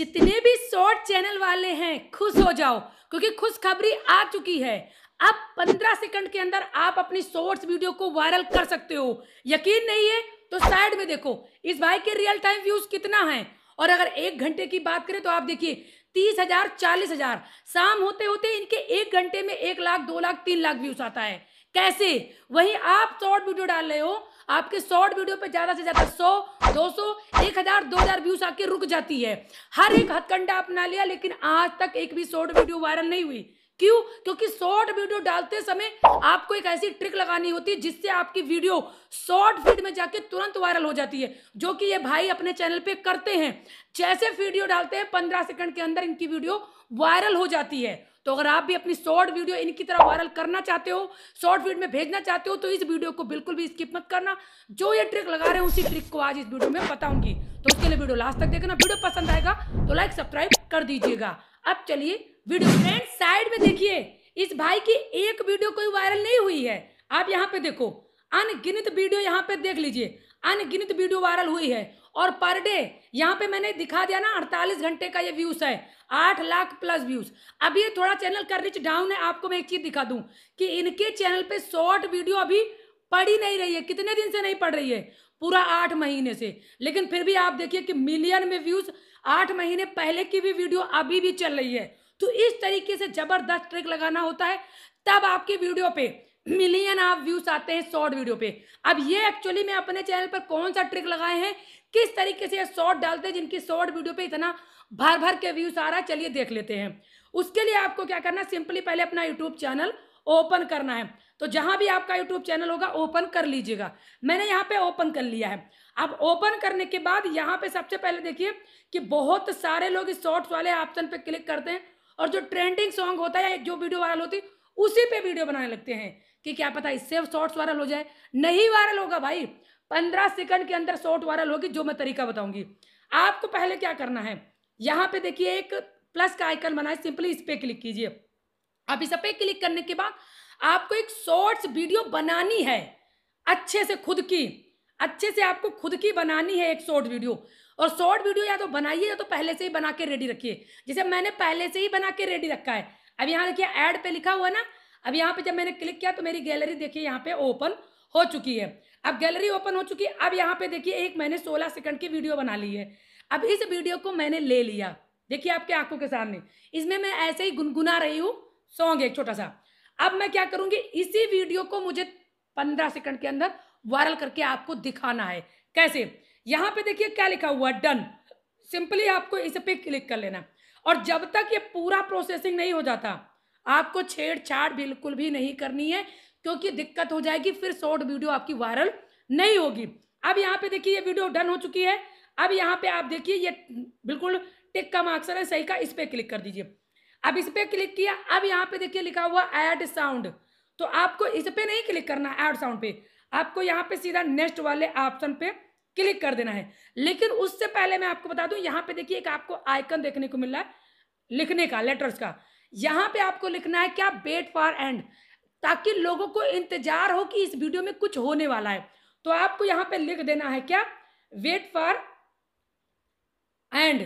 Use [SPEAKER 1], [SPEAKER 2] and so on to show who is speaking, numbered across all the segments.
[SPEAKER 1] जितने भी short channel वाले हैं खुश हो जाओ क्योंकि खुशखबरी आ चुकी है अब 15 सेकंड के अंदर आप अपनी शॉर्ट्स वीडियो को वायरल कर सकते हो यकीन नहीं है तो साइड में देखो इस भाई के रियल टाइम व्यूज कितना है और अगर एक घंटे की बात करें तो आप देखिए तीस हजार चालीस हजार शाम होते होते इनके एक घंटे में एक लाख दो लाख तीन लाख व्यूज आता है कैसे वही आप शॉर्ट वीडियो डाल रहे हो आपके शॉर्ट वीडियो पे ज़्यादा से ज़्यादा सौ दो सौ एक हज़ार दो हज़ार व्यूज़ आके रुक जाती है हर एक हथकंडा अपना लिया लेकिन आज तक एक भी शॉर्ट वीडियो वायरल नहीं हुई क्यों क्योंकि शॉर्ट वीडियो डालते समय आपको एक ऐसी ट्रिक लगानी होती है जिससे आपकी वीडियो शॉर्ट फीड में जाके तुरंत वायरल हो जाती है जो कि ये भाई अपने चैनल पे करते हैं जैसे वीडियो डालते हैं पंद्रह सेकंड के अंदर इनकी वीडियो वायरल हो जाती है तो अगर आप भी अपनी शॉर्ट वीडियो इनकी तरह वायरल करना चाहते हो शॉर्ट वीडियो में भेजना चाहते हो तो इस वीडियो को बिल्कुल भी स्किप मत करना जो ये ट्रिक लगा रहे हैं उसी ट्रिक को आज इस वीडियो में बताऊंगी तो उसके लिए वीडियो लास्ट तक देखना वीडियो पसंद आएगा तो लाइक सब्सक्राइब कर दीजिएगा अब चलिए वीडियो फ्रेंड साइड में देखिए इस भाई की एक वीडियो कोई वायरल नहीं हुई है आप यहाँ पे देखो अनगिनित वीडियो यहाँ पे देख लीजिए अनगिनत वीडियो वायरल हुई है और पर डे यहाँ पे मैंने दिखा दिया ना 48 घंटे का ये व्यूज़ है 8 लाख प्लस व्यूज़ अब ये थोड़ा चैनल का रिच डाउन है आपको मैं एक चीज़ दिखा दूं कि इनके चैनल पे शॉर्ट वीडियो अभी पड़ी नहीं रही है कितने दिन से नहीं पड़ रही है पूरा आठ महीने से लेकिन फिर भी आप देखिए कि मिलियन में व्यूज़ आठ महीने पहले की भी वीडियो अभी भी चल रही है तो इस तरीके से ज़बरदस्त ट्रिक लगाना होता है तब आपकी वीडियो पे मिलियन आप व्यूज आते हैं शॉर्ट वीडियो पे अब ये एक्चुअली मैं अपने चैनल पर कौन सा ट्रिक लगाए हैं किस तरीके से शॉर्ट डालते हैं जिनकी शॉर्ट वीडियो पे इतना भर भर के व्यूज आ रहा है चलिए देख लेते हैं उसके लिए आपको क्या करना सिंपली पहले अपना यूट्यूब चैनल ओपन करना है तो जहां भी आपका यूट्यूब चैनल होगा ओपन कर लीजिएगा मैंने यहाँ पे ओपन कर लिया है अब ओपन करने के बाद यहाँ पे सबसे पहले देखिए कि बहुत सारे लोग इस शॉर्ट्स वाले ऑप्शन पे क्लिक करते हैं और जो ट्रेंडिंग सॉन्ग होता है जो वीडियो वायरल होती है उसी पे वीडियो बनाने लगते हैं कि क्या पता इससे शॉर्ट्स वायरल हो जाए नहीं वायरल होगा भाई पंद्रह सेकंड के अंदर शॉर्ट वायरल होगी जो मैं तरीका बताऊंगी आपको पहले क्या करना है यहाँ पे देखिए एक प्लस का आइकन बना है सिंपली इस पर क्लिक कीजिए आप इस पे क्लिक करने के बाद आपको एक शॉर्ट्स वीडियो बनानी है अच्छे से खुद की अच्छे से आपको खुद की बनानी है एक शॉर्ट वीडियो और शॉर्ट वीडियो या तो बनाइए या तो पहले से ही बना के रेडी रखिए जैसे मैंने पहले से ही बना के रेडी रखा है अब यहाँ देखिए ऐड पे लिखा हुआ ना अब यहाँ पे जब मैंने क्लिक किया तो मेरी गैलरी देखिए यहाँ पे ओपन हो चुकी है अब गैलरी ओपन हो चुकी है अब यहाँ पे देखिए एक मैंने सोलह सेकंड की वीडियो बना ली है अब इस वीडियो को मैंने ले लिया देखिए आपके आंखों के सामने इसमें मैं ऐसे ही गुनगुना रही हूँ सॉन्ग एक छोटा सा अब मैं क्या करूँगी इसी वीडियो को मुझे पंद्रह सेकंड के अंदर वायरल करके आपको दिखाना है कैसे यहाँ पे देखिए क्या लिखा हुआ डन सिंपली आपको इस पे क्लिक कर लेना और जब तक ये पूरा प्रोसेसिंग नहीं हो जाता आपको छेड़छाड़ बिल्कुल भी नहीं करनी है क्योंकि दिक्कत हो जाएगी फिर शॉर्ट वीडियो आपकी वायरल नहीं होगी अब यहाँ पे देखिए ये वीडियो डन हो चुकी है अब यहाँ पे आप देखिए ये बिल्कुल टिक का मार्क्सर है सही का इस पर क्लिक कर दीजिए अब इस पर क्लिक किया अब यहाँ पे देखिए लिखा हुआ एड साउंड तो आपको इस पर नहीं क्लिक करना एड साउंड पे आपको यहाँ पे सीधा नेक्स्ट वाले ऑप्शन पे क्लिक कर देना है लेकिन उससे पहले मैं आपको बता दूं यहाँ पे देखिए एक आपको आइकन देखने को मिल रहा है लिखने का लेटर्स का यहां पे आपको लिखना है क्या बेट फॉर एंड ताकि लोगों को इंतजार हो कि इस वीडियो में कुछ होने वाला है तो आपको यहाँ पे लिख देना है क्या वेट फॉर एंड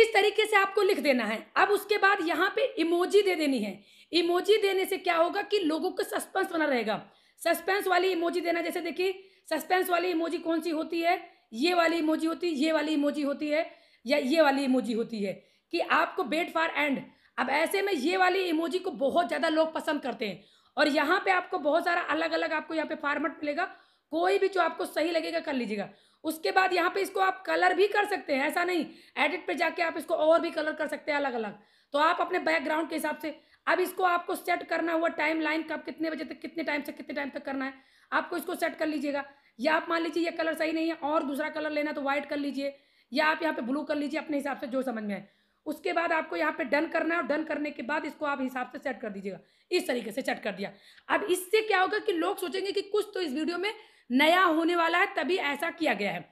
[SPEAKER 1] इस तरीके से आपको लिख देना है अब उसके बाद यहाँ पे इमोजी दे देनी है इमोजी देने से क्या होगा कि लोगों को सस्पेंस बना रहेगा सस्पेंस वाली इमोजी देना जैसे देखिए सस्पेंस वाली इमोजी कौन सी होती है ये वाली इमोजी होती है ये वाली इमोजी होती है या ये वाली इमोजी होती है कि आपको बेट फॉर एंड अब ऐसे में ये वाली इमोजी को बहुत ज़्यादा लोग पसंद करते हैं और यहाँ पे आपको बहुत सारा अलग अलग आपको यहाँ पे फार्मेट मिलेगा कोई भी जो आपको सही लगेगा कर लीजिएगा उसके बाद यहाँ पे इसको आप कलर भी कर सकते हैं ऐसा नहीं एडिट पे जाके आप इसको और भी कलर कर सकते हैं अलग अलग तो आप अपने बैकग्राउंड के हिसाब से अब इसको आपको सेट करना हुआ टाइम लाइन कब कितने बजे तक कितने टाइम से कितने टाइम तक करना है आपको इसको सेट कर लीजिएगा या आप मान लीजिए ये कलर सही नहीं है और दूसरा कलर लेना तो व्हाइट कर लीजिए या आप यहाँ पे ब्लू कर लीजिए अपने हिसाब से जो समझ में आए उसके बाद आपको यहाँ पे डन करना है और डन करने के बाद इसको आप हिसाब से सेट कर दीजिएगा इस तरीके से सेट कर दिया अब इससे क्या होगा कि लोग सोचेंगे कि कुछ तो इस वीडियो में नया होने वाला है तभी ऐसा किया गया है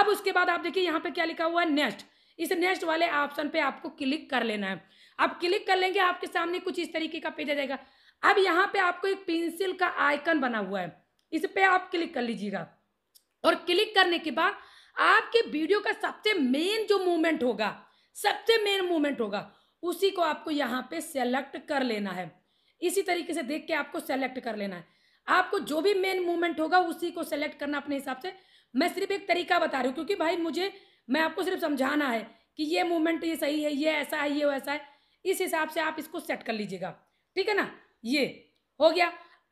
[SPEAKER 1] अब उसके बाद आप देखिए यहाँ पे क्या लिखा हुआ है नेक्स्ट इस नेक्स्ट वाले ऑप्शन पे आपको क्लिक कर लेना है आप क्लिक कर लेंगे आपके सामने कुछ इस तरीके का पेज आ जाएगा अब यहाँ पे आपको एक पेंसिल का आइकन बना हुआ है इस पर आप क्लिक कर लीजिएगा और क्लिक करने के बाद आपके वीडियो का सबसे मेन जो मूवमेंट होगा सबसे मेन मूवमेंट होगा उसी को आपको यहाँ पे सेलेक्ट कर लेना है इसी तरीके से देख के आपको सेलेक्ट कर लेना है आपको जो भी मेन मूवमेंट होगा उसी को सेलेक्ट करना अपने हिसाब से मैं सिर्फ एक तरीका बता रही हूँ क्योंकि भाई मुझे मैं आपको सिर्फ समझाना है कि ये मूवमेंट ये सही है ये ऐसा है ये वैसा है इस हिसाब से आप इसको सेट कर लीजिएगा ठीक है ना ये हो गया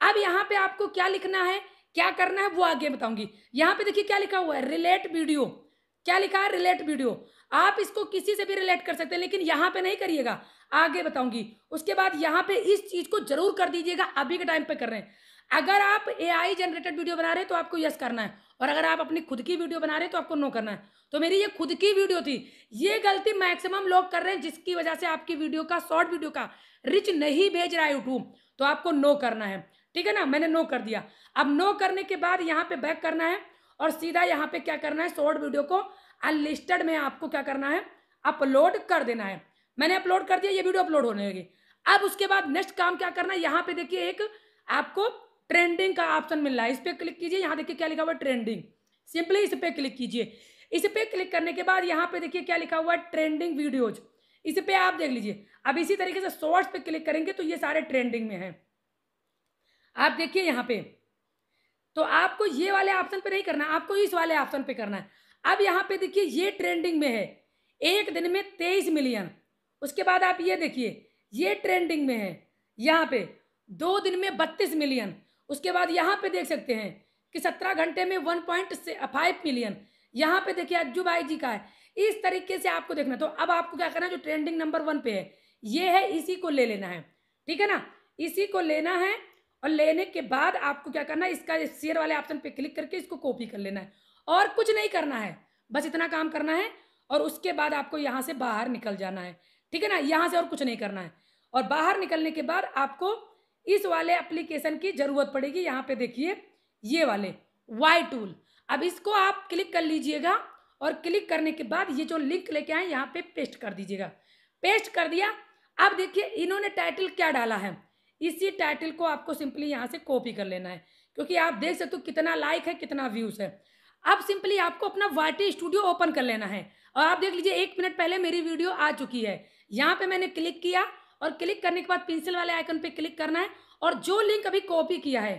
[SPEAKER 1] अब यहाँ पे आपको क्या लिखना है क्या करना है वो आगे बताऊंगी यहाँ पे देखिए क्या लिखा हुआ है रिलेट वीडियो क्या लिखा है रिलेट वीडियो आप इसको किसी से भी रिलेट कर सकते हैं लेकिन यहाँ पे नहीं करिएगा आगे बताऊंगी उसके बाद यहाँ पे इस चीज को जरूर कर दीजिएगा अभी के टाइम पे कर रहे हैं अगर आप एआई जनरेटेड वीडियो बना रहे हैं तो आपको यस करना है और अगर आप अपनी खुद की वीडियो बना रहे हैं तो आपको नो करना है तो मेरी ये खुद की वीडियो थी ये गलती मैक्सिमम लोग कर रहे हैं जिसकी वजह से आपकी वीडियो का शॉर्ट वीडियो का रिच नहीं भेज रहा है यूट्यूब तो आपको नो करना है ठीक है ना मैंने नो कर दिया अब नो करने के बाद यहाँ पे बैक करना है और सीधा यहाँ पे क्या करना है शॉर्ट वीडियो को अनलिस्टेड में आपको क्या करना है अपलोड कर देना है मैंने अपलोड कर दिया ये वीडियो अपलोड होने लगी अब उसके बाद नेक्स्ट काम क्या करना है यहाँ पे देखिए एक आपको ट्रेंडिंग का ऑप्शन मिल रहा है इस पर क्लिक कीजिए यहाँ देखिए क्या लिखा हुआ है ट्रेंडिंग सिंपली इस पर क्लिक कीजिए इस पर क्लिक करने के बाद यहाँ पे देखिए क्या लिखा हुआ है ट्रेंडिंग वीडियोज इस पर आप देख लीजिए अब इसी तरीके से शॉर्ट्स पे क्लिक करेंगे तो ये सारे ट्रेंडिंग में हैं आप देखिए यहाँ पे तो आपको ये वाले ऑप्शन पे नहीं करना आपको इस वाले ऑप्शन पे करना है अब यहाँ पे देखिए ये ट्रेंडिंग में है एक दिन में तेईस मिलियन उसके बाद आप ये देखिए ये ट्रेंडिंग में है यहाँ पे दो दिन में बत्तीस मिलियन उसके बाद यहाँ पे देख सकते हैं कि सत्रह घंटे में वन पॉइंट फाइव मिलियन यहाँ पे देखिए अज्जू भाई जी का है इस तरीके से आपको देखना तो अब आपको क्या करना है जो ट्रेंडिंग नंबर वन पे है ये है इसी को ले लेना है ठीक है ना इसी को लेना है और लेने के बाद आपको क्या करना है इसका शेयर वाले ऑप्शन पे क्लिक करके इसको कॉपी कर लेना है और कुछ नहीं करना है बस इतना काम करना है और उसके बाद आपको यहाँ से बाहर निकल जाना है ठीक है ना यहाँ से और कुछ नहीं करना है और बाहर निकलने के बाद आपको इस वाले एप्लीकेशन की ज़रूरत पड़ेगी यहाँ पे देखिए ये वाले वाई टूल अब इसको आप क्लिक कर लीजिएगा और क्लिक करने के बाद ये जो लिंक लेके आए यहाँ पे पेस्ट कर दीजिएगा पेस्ट कर दिया अब देखिए इन्होंने टाइटल क्या डाला है इसी टाइटल को आपको सिंपली यहाँ से कॉपी कर लेना है क्योंकि आप देख सकते हो कितना लाइक है कितना व्यूज़ है अब सिंपली आपको अपना वाटी स्टूडियो ओपन कर लेना है और आप देख लीजिए एक मिनट पहले मेरी वीडियो आ चुकी है यहाँ पे मैंने क्लिक किया और क्लिक करने के बाद पेंसिल वाले आइकन पे क्लिक करना है और जो लिंक अभी कॉपी किया है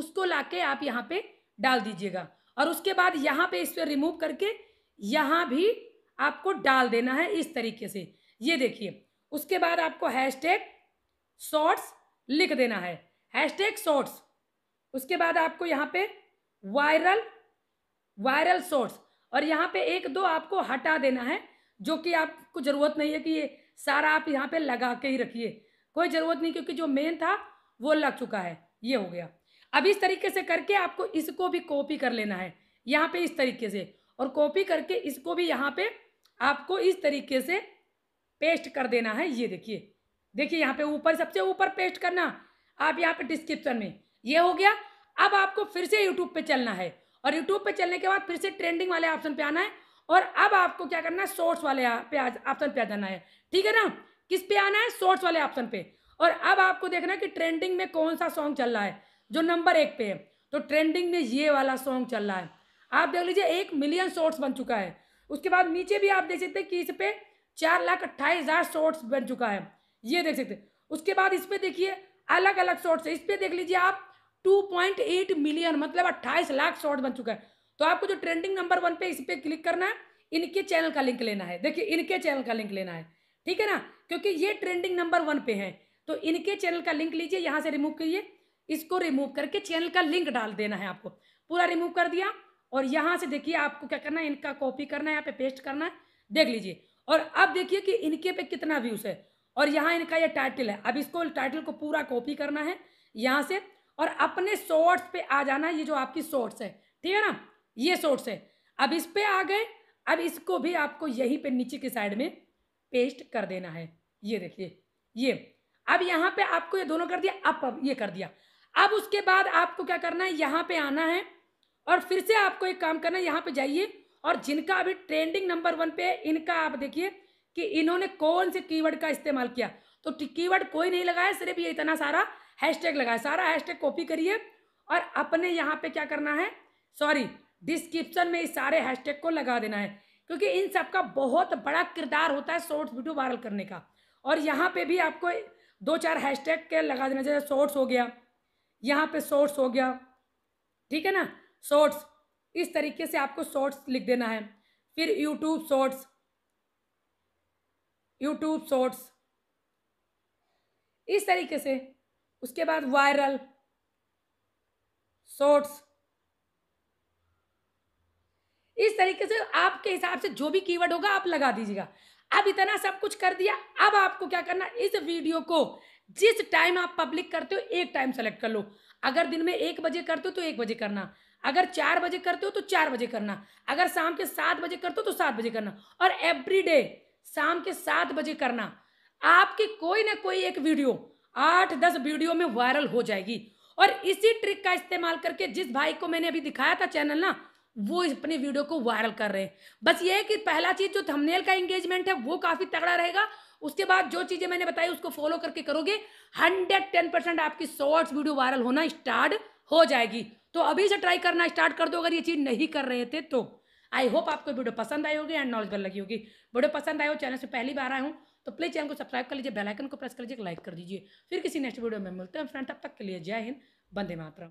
[SPEAKER 1] उसको लाके आप यहाँ पे डाल दीजिएगा और उसके बाद यहाँ पे इस पर रिमूव करके यहाँ भी आपको डाल देना है इस तरीके से ये देखिए उसके बाद आपको हैश टैग शॉर्ट्स लिख देना है हैश टैग शॉर्ट्स उसके बाद आपको यहाँ पे वायरल वायरल सोर्स और यहाँ पे एक दो आपको हटा देना है जो कि आपको ज़रूरत नहीं है कि ये सारा आप यहाँ पे लगा के ही रखिए कोई ज़रूरत नहीं क्योंकि जो मेन था वो लग चुका है ये हो गया अब इस तरीके से करके आपको इसको भी कॉपी कर लेना है यहाँ पे इस तरीके से और कॉपी करके इसको भी यहाँ पे आपको इस तरीके से पेस्ट कर देना है ये देखिए देखिए यहाँ पे ऊपर सबसे ऊपर पेस्ट करना आप यहाँ पे डिस्क्रिप्शन में ये हो गया अब आपको फिर से यूट्यूब पे चलना है और यूट्यूब पे चलने के बाद फिर से ट्रेंडिंग वाले ऑप्शन पे आना है और अब आपको क्या करना है शॉर्ट्स वाले पे ऑप्शन पे आ जाना है ठीक है ना किस पे आना है शॉर्ट्स वाले ऑप्शन पे और अब आपको देखना है कि ट्रेंडिंग में कौन सा सॉन्ग चल रहा है जो नंबर एक पे है तो ट्रेंडिंग में ये वाला सॉन्ग चल रहा है आप देख लीजिए एक मिलियन शॉर्ट्स बन चुका है उसके बाद नीचे भी आप देख सकते हैं कि इस पे चार लाख अट्ठाईस हज़ार शॉर्ट्स बन चुका है ये देख सकते हैं उसके बाद इस पे देखिए अलग अलग शॉर्ट्स है इस पे देख लीजिए आप 2.8 मिलियन मतलब 28 लाख शॉर्ट बन चुका है तो आपको जो ट्रेंडिंग नंबर वन पे इस पर क्लिक करना है इनके चैनल का लिंक लेना है देखिए इनके चैनल का लिंक लेना है ठीक है ना क्योंकि ये ट्रेंडिंग नंबर वन पे है तो इनके चैनल का लिंक लीजिए यहाँ से रिमूव करिए इसको रिमूव करके चैनल का लिंक डाल देना है आपको पूरा रिमूव कर दिया और यहाँ से देखिए आपको क्या करना है इनका कॉपी करना है यहाँ पे पेस्ट करना है देख लीजिए और अब देखिए कि इनके पे कितना व्यूज़ है और यहाँ इनका ये टाइटल है अब इसको टाइटल को पूरा कॉपी करना है यहाँ से और अपने शॉर्ट्स पे आ जाना ये जो आपकी शॉर्ट्स है ठीक है ना ये शोर्ट्स है अब इस पे आ गए अब इसको भी आपको यहीं पे नीचे के साइड में पेस्ट कर देना है ये देखिए ये अब यहाँ पे आपको ये दोनों कर दिया अब अब ये कर दिया अब उसके बाद आपको क्या करना है यहाँ पे आना है और फिर से आपको एक काम करना है यहाँ पे जाइए और जिनका अभी ट्रेंडिंग नंबर वन पे है इनका आप देखिए कि इन्होंने कौन से कीवर्ड का इस्तेमाल किया तो कीवर्ड कोई नहीं लगाया सिर्फ ये इतना सारा हैशटैग लगाए सारा हैशटैग कॉपी करिए और अपने यहाँ पे क्या करना है सॉरी डिस्क्रिप्शन में इस सारे हैशटैग को लगा देना है क्योंकि इन सब का बहुत बड़ा किरदार होता है शॉर्ट्स वीडियो वायरल करने का और यहाँ पे भी आपको दो चार हैशटैग के लगा देना जैसे शॉर्ट्स हो गया यहाँ पे शॉर्ट्स हो गया ठीक है ना शॉर्ट्स इस तरीके से आपको शॉर्ट्स लिख देना है फिर यूट्यूब शॉर्ट्स यूट्यूब शॉर्ट्स इस तरीके से उसके बाद वायरल शॉर्ट्स इस तरीके से आपके हिसाब से जो भी कीवर्ड होगा आप लगा दीजिएगा अब इतना सब कुछ कर दिया अब आपको क्या करना इस वीडियो को जिस टाइम आप पब्लिक करते हो एक टाइम सेलेक्ट कर लो अगर दिन में एक बजे करते हो तो एक बजे करना अगर चार बजे करते हो तो चार बजे करना अगर शाम के सात बजे करते हो तो सात बजे करना और एवरी डे शाम के सात बजे करना आपकी कोई ना कोई एक वीडियो आठ दस वीडियो में वायरल हो जाएगी और इसी ट्रिक का इस्तेमाल करके जिस भाई को मैंने अभी दिखाया था चैनल ना वो अपनी वीडियो को वायरल कर रहे हैं बस ये है कि पहला चीज़ जो थंबनेल का एंगेजमेंट है वो काफ़ी तगड़ा रहेगा उसके बाद जो चीज़ें मैंने बताई उसको फॉलो करके करोगे हंड्रेड टेन परसेंट आपकी शॉर्ट्स वीडियो वायरल होना स्टार्ट हो जाएगी तो अभी से ट्राई करना स्टार्ट कर दो अगर ये चीज़ नहीं कर रहे थे तो आई होप आपको वीडियो पसंद आई होगी एंड नॉलेज लगी होगी वीडियो पसंद आए हो चैनल से पहली बार आए हूँ तो प्लीज चैनल को सब्सक्राइब कर लीजिए बेलाइकन को प्रेस कर लीजिए लाइक कर दीजिए फिर किसी नेक्स्ट वीडियो में मिलते हैं फ्रेंड तब तक के लिए जय हिंद बंदे मातरम